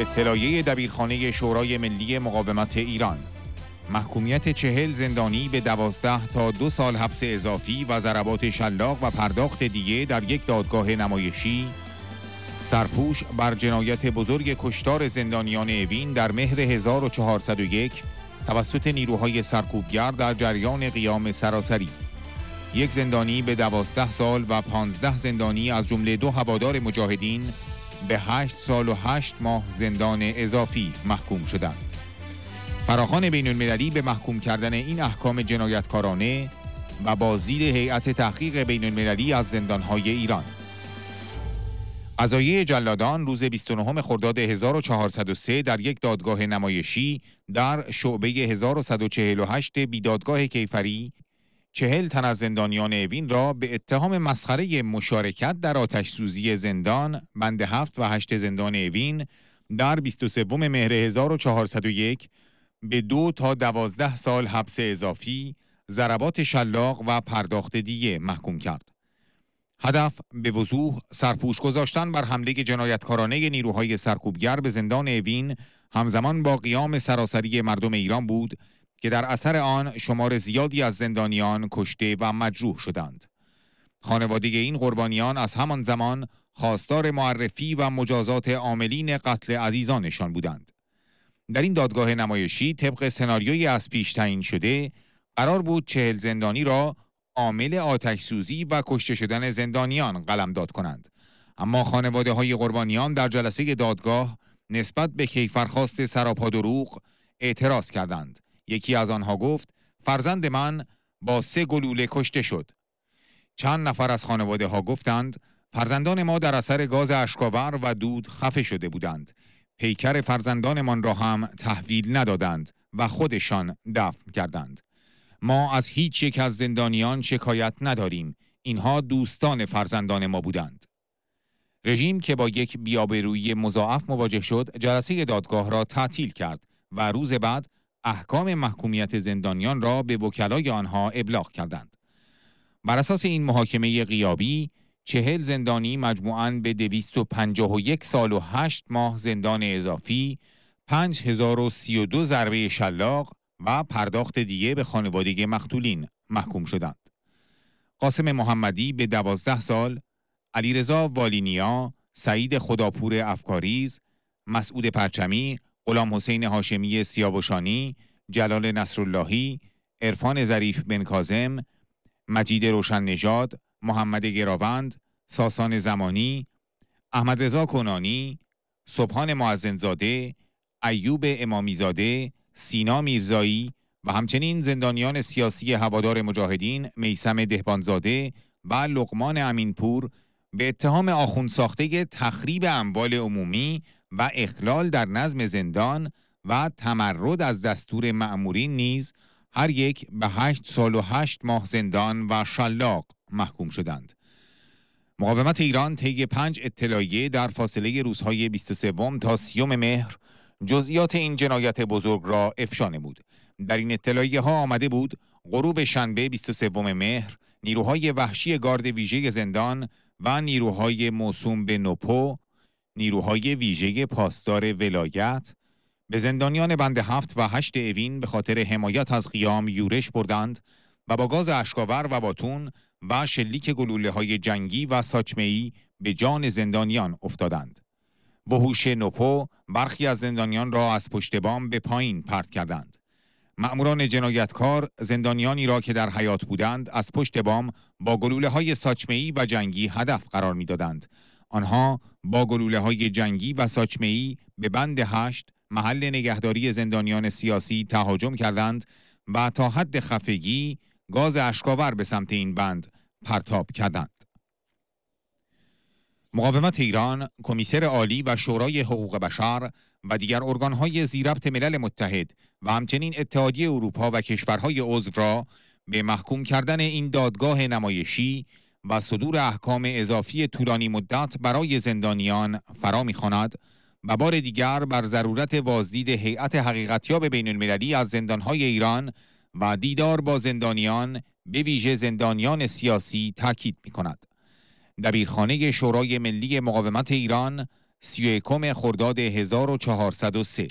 اطلاعیه دبیرخانه شورای ملی مقاومت ایران محکومیت چهل زندانی به دوازده تا دو سال حبس اضافی و ضربات شلاق و پرداخت دیگه در یک دادگاه نمایشی سرپوش بر جنایت بزرگ کشتار زندانیان اوین در مهر 1401 توسط نیروهای سرکوبگر در جریان قیام سراسری یک زندانی به دوازده سال و پانزده زندانی از جمله دو هوادار مجاهدین به 8 سال و 8 ماه زندان اضافی محکوم شدند. فراخان بین المللی به محکوم کردن این احکام جنایتکارانه و بازدید هیئت تحقیق بین المللی از زندانهای ایران قضایه جلادان روز 29 خرداد 1403 در یک دادگاه نمایشی در شعبه 1148 بیدادگاه کیفری چهل تن از زندانیان اوین را به اتهام مسخره مشارکت در آتش سوزی زندان بند هفت و هشت زندان اوین در 23 مهر 1401 به دو تا دوازده سال حبس اضافی، ضربات شلاق و پرداخت دیه محکوم کرد. هدف به وضوح سرپوش گذاشتن بر حمله جنایتکارانه نیروهای سرکوبگر به زندان اوین همزمان با قیام سراسری مردم ایران بود که در اثر آن شمار زیادی از زندانیان کشته و مجروح شدند. خانواده این قربانیان از همان زمان خواستار معرفی و مجازات عاملین قتل عزیزانشان بودند. در این دادگاه نمایشی طبق سناریویی از پیش تعیین شده قرار بود چهل زندانی را عامل آتش و کشته شدن زندانیان قلمداد کنند اما خانواده های قربانیان در جلسه دادگاه نسبت به کیفرخواست سراپا دروغ اعتراض کردند یکی از آنها گفت فرزند من با سه گلوله کشته شد چند نفر از خانواده ها گفتند فرزندان ما در اثر گاز اشکاور و دود خفه شده بودند پیکر فرزندانمان را هم تحویل ندادند و خودشان دفن کردند ما از هیچ یک از زندانیان شکایت نداریم اینها دوستان فرزندان ما بودند رژیم که با یک روی مضاعف مواجه شد جلسه دادگاه را تعطیل کرد و روز بعد احکام محکومیت زندانیان را به وکلای آنها ابلاغ کردند. بر اساس این محاکمه قیابی، چهل زندانی مجموعاً به 251 سال و 8 ماه زندان اضافی، 5032 ضربه شلاق و پرداخت دیه به خانواده مقتولین محکوم شدند. قاسم محمدی به 12 سال، علیرضا والینیا، سعید خداپور افکاریز، مسعود پرچمی غلام حسین هاشمی سیاوشانی، جلال نصراللهی، عرفان ظریف بن کازم، مجید روشن نژاد، محمد گراوند، ساسان زمانی، احمد رضا کنانی، صبحان معزنزاده، ایوب امامیزاده، سینا میرزایی و همچنین زندانیان سیاسی هوادار مجاهدین میسم دهبانزاده و لقمان امینپور به اتهام آخوند ساخته تخریب اموال عمومی و اخلال در نظم زندان و تمرد از دستور معمورین نیز هر یک به هشت سال و هشت ماه زندان و شلاق محکوم شدند. مقاومت ایران طی پنج اطلاعیه در فاصله روزهای 23 تا 30 مهر جزئیات این جنایت بزرگ را افشانه بود در این اطلاعیه ها آمده بود غروب شنبه 23 مهر نیروهای وحشی گارد ویژه زندان و نیروهای موسوم به نوپو نیروهای ویژه پاسدار ولایت به زندانیان بند هفت و هشت اوین به خاطر حمایت از قیام یورش بردند و با گاز اشکاور و باتون و شلیک گلوله های جنگی و ساچمهی به جان زندانیان افتادند. وحوش نوپو برخی از زندانیان را از پشت بام به پایین پرت کردند. مأموران جنایتکار زندانیانی را که در حیات بودند از پشت بام با گلوله های ساچمهی و جنگی هدف قرار میدادند آنها با گلوله های جنگی و ای به بند هشت محل نگهداری زندانیان سیاسی تهاجم کردند و تا حد خفگی گاز اشکاور به سمت این بند پرتاب کردند. مقاومت ایران، کمیسر عالی و شورای حقوق بشر و دیگر ارگانهای زیربط ملل متحد و همچنین اتحادیه اروپا و کشورهای عضو را به محکوم کردن این دادگاه نمایشی و صدور احکام اضافی طولانی مدت برای زندانیان فرا میخواند و بار دیگر بر ضرورت بازدید هیئت حقیقتیاب بین المللی از زندانهای ایران و دیدار با زندانیان به ویژه زندانیان سیاسی تاکید می کند. دبیرخانه شورای ملی مقاومت ایران 31 خرداد 1403